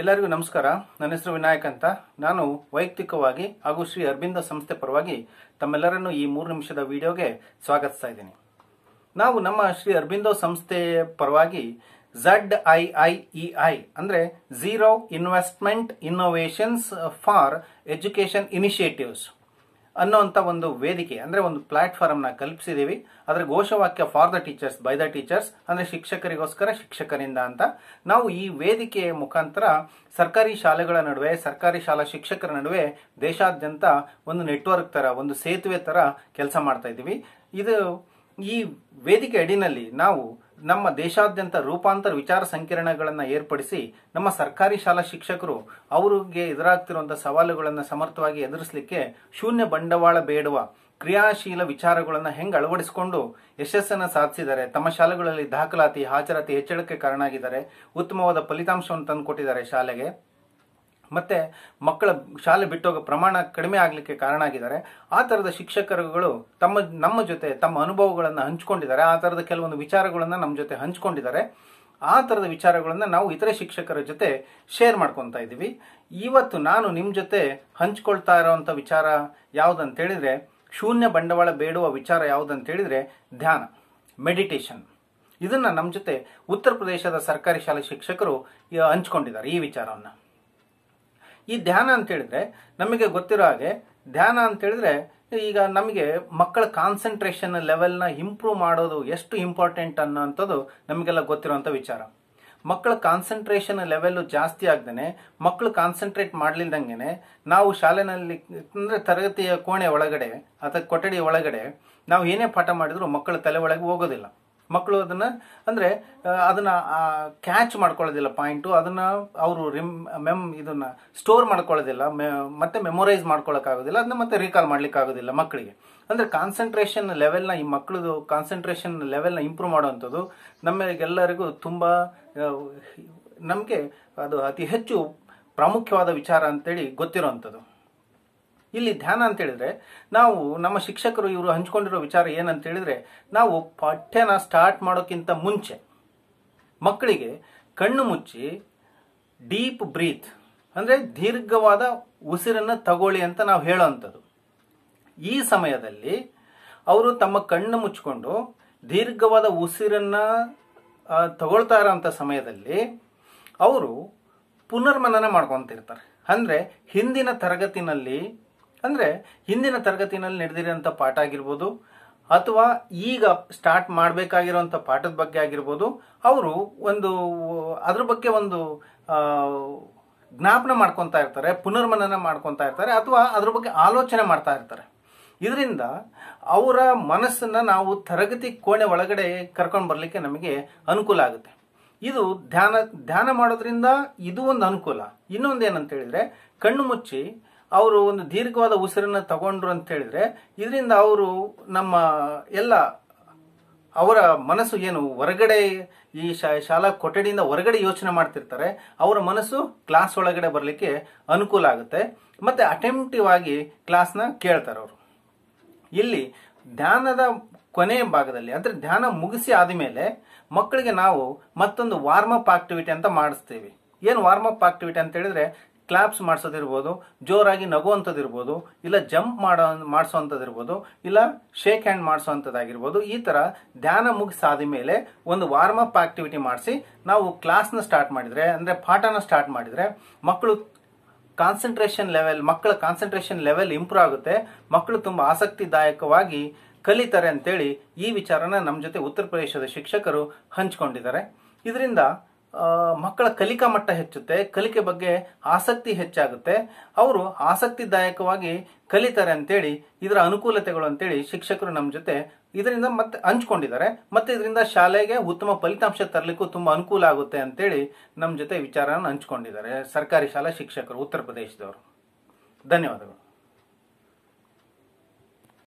ಎಲ್ಲರಿಗೂ ನಮಸ್ಕಾರ ನನ್ನ ಹೆಸರು ವಿನಾಯಕ್ ಅಂತ ನಾನು ವೈಯಕ್ತಿಕವಾಗಿ ಹಾಗೂ ಶ್ರೀ ಅರವಿಂದ ಸಂಸ್ಥೆ ಪರವಾಗಿ ತಮ್ಮೆಲ್ಲರನ್ನು ಈ ಮೂರು ನಿಮಿಷದ ವಿಡಿಯೋಗೆ ಸ್ವಾಗತಿಸ್ತಾ ಇದ್ದೀನಿ ನಾವು ನಮ್ಮ ಶ್ರೀ ಅರಬಿಂದೋ ಸಂಸ್ಥೆಯ ಪರವಾಗಿ Z I I E I ಅಂದರೆ zero investment innovations for education initiatives ಅನ್ನೋವಂಥ ಒಂದು ವೇದಿಕೆ ಅಂದರೆ ಒಂದು ಪ್ಲಾಟ್ಫಾರ್ಮ್ನ ಕಲ್ಪಿಸಿದೀವಿ ಅದರ ಘೋಷವಾಕ್ಯ for the teachers by the teachers ಅಂದರೆ ಶಿಕ್ಷಕರಿಗೋಸ್ಕರ ಶಿಕ್ಷಕರಿಂದ ಅಂತ ನಾವು ಈ ವೇದಿಕೆಯ ಮುಖಾಂತರ ಸರ್ಕಾರಿ ಶಾಲೆಗಳ ನಡುವೆ ಸರ್ಕಾರಿ ಶಾಲಾ ಶಿಕ್ಷಕರ ನಡುವೆ ದೇಶಾದ್ಯಂತ ಒಂದು ನೆಟ್ವರ್ಕ್ ಥರ ಒಂದು ಸೇತುವೆ ಥರ ಕೆಲಸ ಮಾಡ್ತಾ ಇದ್ದೀವಿ ಇದು ಈ ವೇದಿಕೆ ಅಡಿನಲ್ಲಿ ನಾವು ನಮ್ಮ ದೇಶಾದ್ಯಂತ ರೂಪಾಂತರ ವಿಚಾರ ಸಂಕಿರಣಗಳನ್ನು ಏರ್ಪಡಿಸಿ ನಮ್ಮ ಸರ್ಕಾರಿ ಶಾಲಾ ಶಿಕ್ಷಕರು ಅವರಿಗೆ ಎದುರಾಗ್ತಿರುವಂಥ ಸವಾಲುಗಳನ್ನು ಸಮರ್ಥವಾಗಿ ಎದುರಿಸಲಿಕ್ಕೆ ಶೂನ್ಯ ಬಂಡವಾಳ ಬೇಡುವ ಕ್ರಿಯಾಶೀಲ ವಿಚಾರಗಳನ್ನು ಹೆಂಗೆ ಅಳವಡಿಸಿಕೊಂಡು ಯಶಸ್ಸನ್ನು ಸಾಧಿಸಿದ್ದಾರೆ ತಮ್ಮ ಶಾಲೆಗಳಲ್ಲಿ ದಾಖಲಾತಿ ಹಾಜರಾತಿ ಹೆಚ್ಚಳಕ್ಕೆ ಕಾರಣ ಆಗಿದ್ದಾರೆ ಉತ್ತಮವಾದ ಫಲಿತಾಂಶವನ್ನು ತಂದುಕೊಟ್ಟಿದ್ದಾರೆ ಶಾಲೆಗೆ ಮತ್ತೆ ಮಕ್ಕಳ ಶಾಲೆ ಬಿಟ್ಟೋಗೋ ಪ್ರಮಾಣ ಕಡಿಮೆ ಆಗಲಿಕ್ಕೆ ಕಾರಣ ಆಗಿದ್ದಾರೆ ಆ ಥರದ ಶಿಕ್ಷಕರುಗಳು ತಮ್ಮ ನಮ್ಮ ಜೊತೆ ತಮ್ಮ ಅನುಭವಗಳನ್ನು ಹಂಚ್ಕೊಂಡಿದ್ದಾರೆ ಆ ಥರದ ಕೆಲವೊಂದು ವಿಚಾರಗಳನ್ನು ನಮ್ಮ ಜೊತೆ ಹಂಚ್ಕೊಂಡಿದ್ದಾರೆ ಆ ಥರದ ವಿಚಾರಗಳನ್ನು ನಾವು ಇತರೆ ಶಿಕ್ಷಕರ ಜೊತೆ ಶೇರ್ ಮಾಡ್ಕೊತಾ ಇದ್ದೀವಿ ಇವತ್ತು ನಾನು ನಿಮ್ಮ ಜೊತೆ ಹಂಚ್ಕೊಳ್ತಾ ಇರೋವಂಥ ವಿಚಾರ ಯಾವುದಂತ ಹೇಳಿದ್ರೆ ಶೂನ್ಯ ಬಂಡವಾಳ ಬೇಡುವ ವಿಚಾರ ಯಾವುದಂತ ಹೇಳಿದರೆ ಧ್ಯಾನ ಮೆಡಿಟೇಷನ್ ಇದನ್ನು ನಮ್ಮ ಜೊತೆ ಉತ್ತರ ಪ್ರದೇಶದ ಸರ್ಕಾರಿ ಶಾಲೆ ಶಿಕ್ಷಕರು ಹಂಚ್ಕೊಂಡಿದ್ದಾರೆ ಈ ವಿಚಾರವನ್ನು ಈ ಧ್ಯಾನ ಅಂತ ಹೇಳಿದ್ರೆ ನಮಗೆ ಗೊತ್ತಿರೋ ಹಾಗೆ ಧ್ಯಾನ ಅಂತ ಹೇಳಿದ್ರೆ ಈಗ ನಮಗೆ ಮಕ್ಕಳ ಕಾನ್ಸಂಟ್ರೇಷನ್ ಲೆವೆಲ್ನ ಇಂಪ್ರೂವ್ ಮಾಡೋದು ಎಷ್ಟು ಇಂಪಾರ್ಟೆಂಟ್ ಅನ್ನೋಂಥದ್ದು ನಮಗೆಲ್ಲ ಗೊತ್ತಿರುವಂತ ವಿಚಾರ ಮಕ್ಕಳ ಕಾನ್ಸಂಟ್ರೇಷನ್ ಲೆವೆಲ್ ಜಾಸ್ತಿ ಆಗ್ದೇ ಮಕ್ಕಳು ಕಾನ್ಸಂಟ್ರೇಟ್ ಮಾಡ್ಲಿಲ್ದಂಗೆ ನಾವು ಶಾಲೆನಲ್ಲಿ ಅಂದ್ರೆ ತರಗತಿಯ ಕೋಣೆ ಒಳಗಡೆ ಅಥವಾ ಕೊಠಡಿ ಒಳಗಡೆ ನಾವು ಏನೇ ಪಾಠ ಮಾಡಿದ್ರು ಮಕ್ಕಳ ತಲೆ ಒಳಗೆ ಹೋಗೋದಿಲ್ಲ ಮಕ್ಕಳು ಅದನ್ನ ಅಂದ್ರೆ ಅದನ್ನ ಕ್ಯಾಚ್ ಮಾಡ್ಕೊಳ್ಳೋದಿಲ್ಲ ಪಾಯಿಂಟು ಅದನ್ನ ಅವರು ರಿಮ್ ಮೆಮ್ ಇದನ್ನ ಸ್ಟೋರ್ ಮಾಡ್ಕೊಳ್ಳೋದಿಲ್ಲ ಮತ್ತೆ ಮೆಮೊರೈಸ್ ಆಗೋದಿಲ್ಲ ಅದನ್ನ ಮತ್ತೆ ರೀಕಾಲ್ ಆಗೋದಿಲ್ಲ ಮಕ್ಕಳಿಗೆ ಅಂದ್ರೆ ಕಾನ್ಸಂಟ್ರೇಷನ್ ಲೆವೆಲ್ನ ಈ ಮಕ್ಕಳದು ಕಾನ್ಸಂಟ್ರೇಷನ್ ಲೆವೆಲ್ನ ಇಂಪ್ರೂವ್ ಮಾಡುವಂಥದ್ದು ನಮಗೆಲ್ಲರಿಗೂ ತುಂಬಾ ನಮಗೆ ಅದು ಅತಿ ಹೆಚ್ಚು ಪ್ರಾಮುಖ್ಯವಾದ ವಿಚಾರ ಅಂತೇಳಿ ಗೊತ್ತಿರುವಂಥದ್ದು ಇಲ್ಲಿ ಧ್ಯಾನ ಅಂತ ಹೇಳಿದ್ರೆ ನಾವು ನಮ್ಮ ಶಿಕ್ಷಕರು ಇವರು ಹಂಚ್ಕೊಂಡಿರೋ ವಿಚಾರ ಏನಂತ ಹೇಳಿದ್ರೆ ನಾವು ಪಠ್ಯನ ಸ್ಟಾರ್ಟ್ ಮಾಡೋಕ್ಕಿಂತ ಮುಂಚೆ ಮಕ್ಕಳಿಗೆ ಕಣ್ಣು ಮುಚ್ಚಿ ಡೀಪ್ ಬ್ರೀತ್ ಅಂದರೆ ದೀರ್ಘವಾದ ಉಸಿರನ್ನು ತಗೊಳ್ಳಿ ಅಂತ ನಾವು ಹೇಳೋವಂಥದ್ದು ಈ ಸಮಯದಲ್ಲಿ ಅವರು ತಮ್ಮ ಕಣ್ಣು ಮುಚ್ಚಿಕೊಂಡು ದೀರ್ಘವಾದ ಉಸಿರನ್ನು ತಗೊಳ್ತಾ ಇರೋಂಥ ಸಮಯದಲ್ಲಿ ಅವರು ಪುನರ್ಮನನ ಮಾಡ್ಕೊತಿರ್ತಾರೆ ಅಂದರೆ ಹಿಂದಿನ ತರಗತಿನಲ್ಲಿ ಅಂದ್ರೆ ಹಿಂದಿನ ತರಗತಿನಲ್ಲಿ ನಡೆದಿರುವಂತ ಪಾಠ ಆಗಿರ್ಬೋದು ಅಥವಾ ಈಗ ಸ್ಟಾರ್ಟ್ ಮಾಡಬೇಕಾಗಿರುವಂತ ಪಾಠದ ಬಗ್ಗೆ ಆಗಿರ್ಬೋದು ಅವರು ಒಂದು ಅದ್ರ ಬಗ್ಗೆ ಒಂದು ಜ್ಞಾಪನ ಮಾಡ್ಕೊತಾ ಇರ್ತಾರೆ ಪುನರ್ಮನನ ಮಾಡ್ಕೊತಾ ಇರ್ತಾರೆ ಅಥವಾ ಅದ್ರ ಬಗ್ಗೆ ಆಲೋಚನೆ ಮಾಡ್ತಾ ಇರ್ತಾರೆ ಇದರಿಂದ ಅವರ ಮನಸ್ಸನ್ನು ನಾವು ತರಗತಿ ಕೋಣೆ ಒಳಗಡೆ ಕರ್ಕೊಂಡು ಬರಲಿಕ್ಕೆ ನಮಗೆ ಅನುಕೂಲ ಆಗುತ್ತೆ ಇದು ಧ್ಯಾನ ಧ್ಯಾನ ಮಾಡೋದ್ರಿಂದ ಇದು ಒಂದು ಅನುಕೂಲ ಇನ್ನೊಂದು ಏನಂತ ಹೇಳಿದ್ರೆ ಕಣ್ಣು ಮುಚ್ಚಿ ಅವರು ಒಂದು ದೀರ್ಘವಾದ ಉಸಿರನ್ನು ತಗೊಂಡ್ರು ಅಂತ ಹೇಳಿದ್ರೆ ಇದರಿಂದ ಅವರು ನಮ್ಮ ಎಲ್ಲ ಅವರ ಮನಸ್ಸು ಏನು ಹೊರಗಡೆ ಈ ಶಾಲಾ ಕೊಠಡಿಯಿಂದ ಹೊರಗಡೆ ಯೋಚನೆ ಮಾಡ್ತಿರ್ತಾರೆ ಅವರ ಮನಸ್ಸು ಕ್ಲಾಸ್ ಒಳಗಡೆ ಬರಲಿಕ್ಕೆ ಅನುಕೂಲ ಆಗುತ್ತೆ ಮತ್ತೆ ಅಟೆಂಪ್ಟಿವ್ ಆಗಿ ಕ್ಲಾಸ್ನ ಕೇಳ್ತಾರೆ ಅವರು ಇಲ್ಲಿ ಧ್ಯಾನದ ಕೊನೆಯ ಭಾಗದಲ್ಲಿ ಅಂದರೆ ಧ್ಯಾನ ಮುಗಿಸಿ ಆದಮೇಲೆ ಮಕ್ಕಳಿಗೆ ನಾವು ಮತ್ತೊಂದು ವಾರ್ಮ್ ಅಪ್ ಆಕ್ಟಿವಿಟಿ ಅಂತ ಮಾಡಿಸ್ತೀವಿ ಏನು ವಾರ್ಮ್ ಅಪ್ ಆಕ್ಟಿವಿಟಿ ಅಂತ ಹೇಳಿದ್ರೆ ಕ್ಲಾಪ್ಸ್ ಮಾಡಿಸೋದಿರ್ಬೋದು ಜೋರಾಗಿ ನಗುವಂಥದ್ದಿರ್ಬೋದು ಇಲ್ಲ ಜಂಪ್ ಮಾಡೋ ಮಾಡಿಸೋ ಇಲ್ಲ ಶೇಕ್ ಹ್ಯಾಂಡ್ ಮಾಡಿಸೋ ಈ ಥರ ಧ್ಯಾನ ಮುಗಿಸಾದ ಮೇಲೆ ಒಂದು ವಾರ್ಮ್ ಅಪ್ ಆಕ್ಟಿವಿಟಿ ಮಾಡಿಸಿ ನಾವು ಕ್ಲಾಸ್ನ ಸ್ಟಾರ್ಟ್ ಮಾಡಿದರೆ ಅಂದರೆ ಪಾಠನ ಸ್ಟಾರ್ಟ್ ಮಾಡಿದರೆ ಮಕ್ಕಳು ಕಾನ್ಸಂಟ್ರೇಷನ್ ಲೆವೆಲ್ ಮಕ್ಕಳ ಕಾನ್ಸಂಟ್ರೇಷನ್ ಲೆವೆಲ್ ಇಂಪ್ರೂವ್ ಆಗುತ್ತೆ ಮಕ್ಕಳು ತುಂಬ ಆಸಕ್ತಿದಾಯಕವಾಗಿ ಕಲಿತಾರೆ ಅಂತೇಳಿ ಈ ವಿಚಾರನ ನಮ್ಮ ಜೊತೆ ಉತ್ತರ ಪ್ರದೇಶದ ಶಿಕ್ಷಕರು ಹಂಚ್ಕೊಂಡಿದ್ದಾರೆ ಇದರಿಂದ ಮಕ್ಕಳ ಕಲಿಕಾ ಮಟ್ಟ ಹೆಚ್ಚುತ್ತೆ ಕಲಿಕೆ ಬಗ್ಗೆ ಆಸಕ್ತಿ ಹೆಚ್ಚಾಗುತ್ತೆ ಅವರು ಆಸಕ್ತಿದಾಯಕವಾಗಿ ಕಲಿತಾರೆ ಅಂತೇಳಿ ಇದರ ಅನುಕೂಲತೆಗಳು ಅಂತೇಳಿ ಶಿಕ್ಷಕರು ನಮ್ಮ ಜೊತೆ ಇದರಿಂದ ಮತ್ತೆ ಹಂಚ್ಕೊಂಡಿದ್ದಾರೆ ಮತ್ತೆ ಇದರಿಂದ ಶಾಲೆಗೆ ಉತ್ತಮ ಫಲಿತಾಂಶ ತರಲಿಕ್ಕೂ ತುಂಬಾ ಅನುಕೂಲ ಆಗುತ್ತೆ ಅಂತೇಳಿ ನಮ್ಮ ಜೊತೆ ವಿಚಾರನ ಹಂಚ್ಕೊಂಡಿದ್ದಾರೆ ಸರ್ಕಾರಿ ಶಾಲಾ ಶಿಕ್ಷಕರು ಉತ್ತರ ಪ್ರದೇಶದವರು ಧನ್ಯವಾದಗಳು